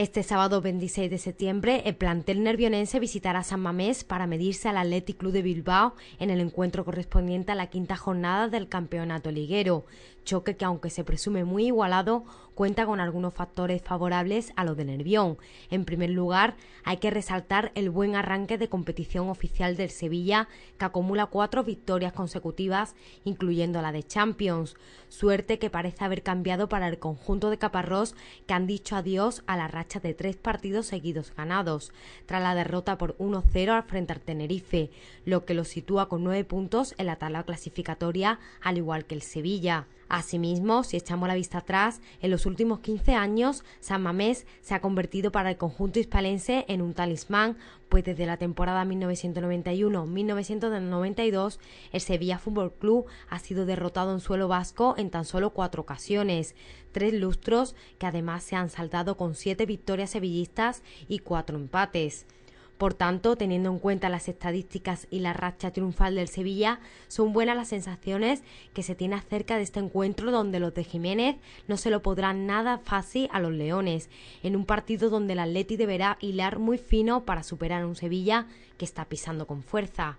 Este sábado 26 de septiembre, el plantel nervionense visitará San Mamés para medirse al Athletic Club de Bilbao en el encuentro correspondiente a la quinta jornada del campeonato liguero, choque que aunque se presume muy igualado, cuenta con algunos factores favorables a lo de Nervión. En primer lugar, hay que resaltar el buen arranque de competición oficial del Sevilla, que acumula cuatro victorias consecutivas, incluyendo la de Champions. Suerte que parece haber cambiado para el conjunto de Caparrós, que han dicho adiós a la racha de tres partidos seguidos ganados, tras la derrota por 1-0 al frente al Tenerife, lo que lo sitúa con nueve puntos en la tabla clasificatoria, al igual que el Sevilla. Asimismo, si echamos la vista atrás, en los últimos 15 años, San Mamés se ha convertido para el conjunto hispalense en un talismán, pues desde la temporada 1991-1992, el Sevilla Fútbol Club ha sido derrotado en suelo vasco en tan solo cuatro ocasiones, tres lustros que además se han saltado con siete victorias sevillistas y cuatro empates. Por tanto, teniendo en cuenta las estadísticas y la racha triunfal del Sevilla, son buenas las sensaciones que se tiene acerca de este encuentro donde los de Jiménez no se lo podrán nada fácil a los Leones, en un partido donde el Atleti deberá hilar muy fino para superar a un Sevilla que está pisando con fuerza.